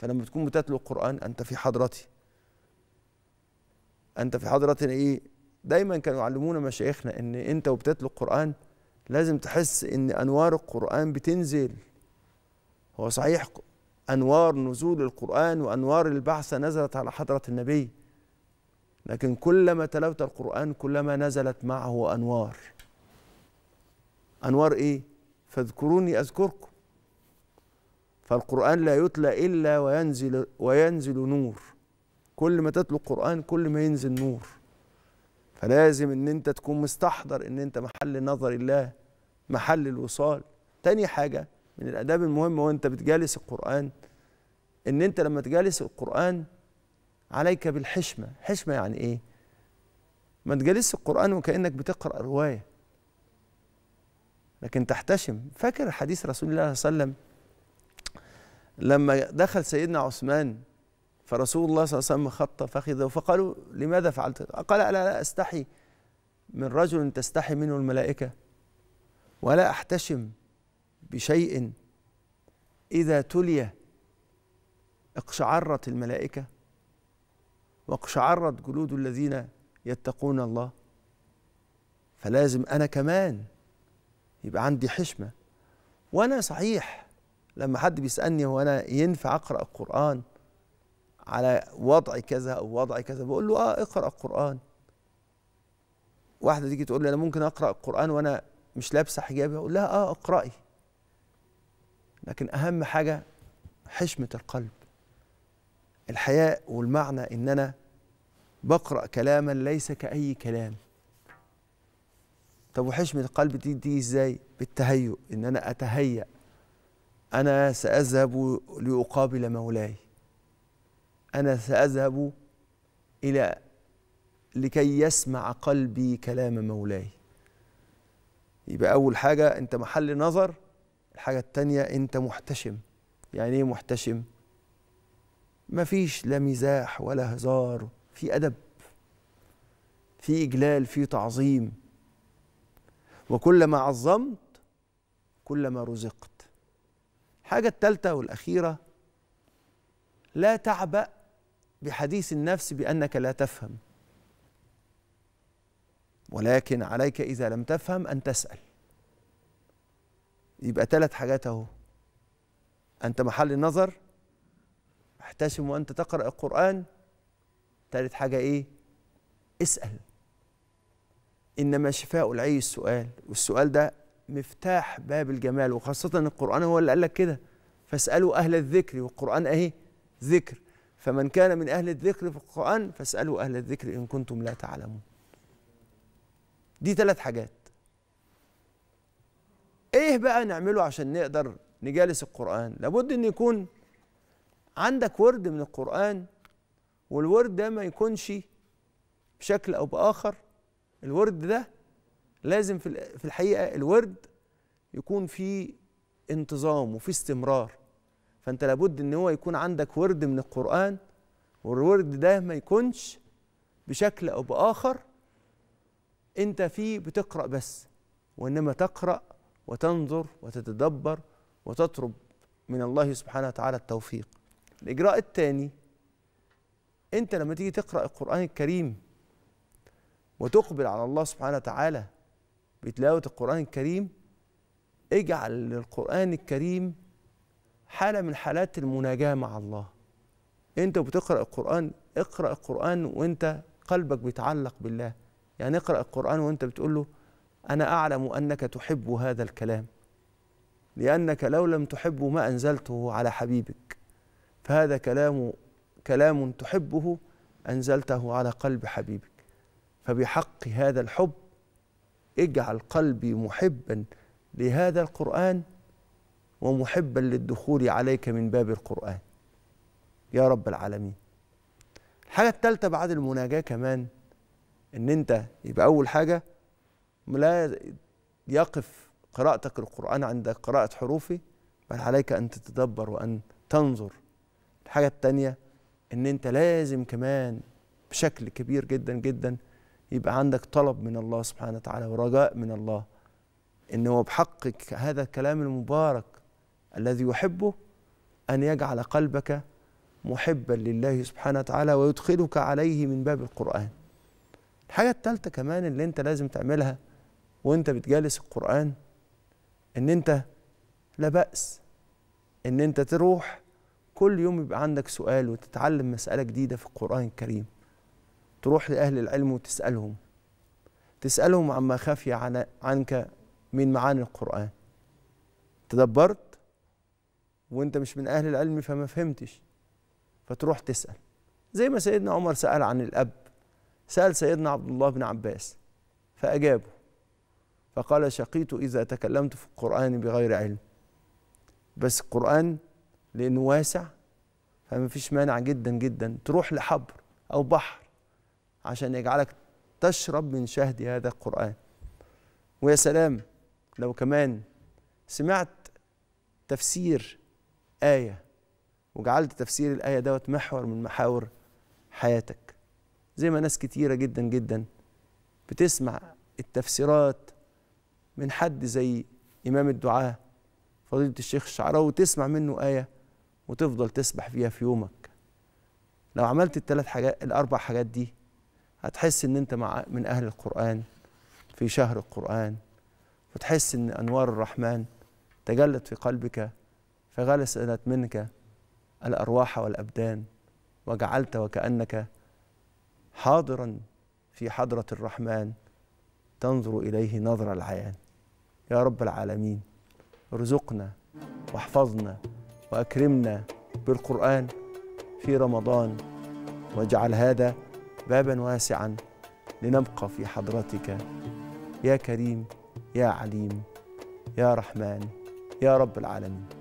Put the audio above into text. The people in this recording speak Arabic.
فلما تكون بتتلو القرآن أنت في حضرتي أنت في حضرتنا إيه دايما كانوا يعلمونا مشايخنا إن أنت وبتتلو القرآن لازم تحس إن أنوار القرآن بتنزل هو صحيح أنوار نزول القرآن وأنوار البعثة نزلت على حضرة النبي لكن كلما تلوت القرآن كلما نزلت معه أنوار أنوار إيه؟ فاذكروني أذكركم فالقرآن لا يتلى إلا وينزل وينزل نور كل ما تتلو القرآن كل ما ينزل نور فلازم إن أنت تكون مستحضر إن أنت محل نظر الله محل الوصال تاني حاجة من الآداب المهمة وأنت بتجالس القرآن إن أنت لما تجالس القرآن عليك بالحشمة حشمة يعني إيه؟ ما تجالسش القرآن وكأنك بتقرأ رواية لكن تحتشم فاكر حديث رسول الله صلى الله عليه وسلم لما دخل سيدنا عثمان فرسول الله صلى الله عليه وسلم خط فخذه فقالوا لماذا فعلت قال الا أستحي من رجل تستحي منه الملائكة ولا أحتشم بشيء إذا تلي اقشعرت الملائكة واقشعرت جلود الذين يتقون الله فلازم أنا كمان يبقى عندي حشمة وأنا صحيح لما حد بيسالني هو انا ينفع اقرا القران على وضع كذا او وضع كذا بقول له اه اقرا القران واحده تيجي تقول لي انا ممكن اقرا القران وانا مش لابسه حجابي اقول لها اه اقراي لكن اهم حاجه حشمه القلب الحياء والمعنى ان انا بقرا كلاما ليس كاي كلام طب وحشمه القلب دي دي ازاي بالتهيؤ ان انا اتهيأ أنا سأذهب لأقابل مولاي أنا سأذهب إلى لكي يسمع قلبي كلام مولاي يبقى أول حاجة أنت محل نظر الحاجة التانية أنت محتشم يعني إيه محتشم؟ مفيش لا مزاح ولا هزار في أدب في إجلال في تعظيم وكلما عظمت كلما رزقت الحاجة التالتة والأخيرة لا تعبأ بحديث النفس بأنك لا تفهم ولكن عليك إذا لم تفهم أن تسأل يبقى ثلاث حاجات أهو أنت محل النظر احتشم وأنت تقرأ القرآن ثالث حاجة إيه؟ اسأل إنما شفاء العي السؤال والسؤال ده مفتاح باب الجمال وخاصة القرآن هو اللي قال لك كده فاسألوا أهل الذكر والقرآن أهي ذكر فمن كان من أهل الذكر في القرآن فاسألوا أهل الذكر إن كنتم لا تعلمون دي ثلاث حاجات إيه بقى نعمله عشان نقدر نجالس القرآن لابد إن يكون عندك ورد من القرآن والورد ده ما يكونش بشكل أو بآخر الورد ده لازم في الحقيقه الورد يكون فيه انتظام وفي استمرار فانت لابد ان هو يكون عندك ورد من القران والورد ده ما يكونش بشكل او باخر انت فيه بتقرا بس وانما تقرا وتنظر وتتدبر وتطلب من الله سبحانه وتعالى التوفيق الاجراء الثاني انت لما تيجي تقرا القران الكريم وتقبل على الله سبحانه وتعالى بتلاوة القرآن الكريم اجعل للقرآن الكريم حالة من حالات المناجاة مع الله انت بتقرأ القرآن اقرأ القرآن وانت قلبك بيتعلق بالله يعني اقرأ القرآن وانت بتقول له أنا أعلم أنك تحب هذا الكلام لأنك لو لم تحبه ما أنزلته على حبيبك فهذا كلام كلام تحبه أنزلته على قلب حبيبك فبحق هذا الحب اجعل قلبي محبا لهذا القرآن ومحبا للدخول عليك من باب القرآن يا رب العالمين الحاجة الثالثة بعد المناجاة كمان إن أنت يبقى أول حاجة لا يقف قراءتك القرآن عند قراءة حروفه بل عليك أن تتدبر وأن تنظر الحاجة الثانية إن أنت لازم كمان بشكل كبير جدا جدا يبقى عندك طلب من الله سبحانه وتعالى ورجاء من الله ان هو بحقك هذا الكلام المبارك الذي يحبه ان يجعل قلبك محبا لله سبحانه وتعالى ويدخلك عليه من باب القران الحاجه الثالثه كمان اللي انت لازم تعملها وانت بتجالس القران ان انت لا باس ان انت تروح كل يوم يبقى عندك سؤال وتتعلم مساله جديده في القران الكريم تروح لأهل العلم وتسألهم تسألهم عما خفي عنك من معاني القرآن تدبرت وانت مش من أهل العلم فما فهمتش فتروح تسأل زي ما سيدنا عمر سأل عن الأب سأل سيدنا عبد الله بن عباس فأجابه فقال شقيت إذا تكلمت في القرآن بغير علم بس القرآن لأنه واسع فما فيش مانع جدا جدا تروح لحبر أو بحر عشان يجعلك تشرب من شهد هذا القرآن ويا سلام لو كمان سمعت تفسير آية وجعلت تفسير الآية دوت محور من محاور حياتك زي ما ناس كتيرة جدا جدا بتسمع التفسيرات من حد زي إمام الدعاة فضيلة الشيخ الشعراوي وتسمع منه آية وتفضل تسبح فيها في يومك لو عملت الثلاث حاجات الأربع حاجات دي هتحس ان انت مع من اهل القران في شهر القران وتحس ان انوار الرحمن تجلت في قلبك فغلست منك الارواح والابدان وجعلت وكانك حاضرا في حضره الرحمن تنظر اليه نظر العيان يا رب العالمين ارزقنا واحفظنا واكرمنا بالقران في رمضان واجعل هذا بابا واسعا لنبقى في حضرتك يا كريم يا عليم يا رحمن يا رب العالمين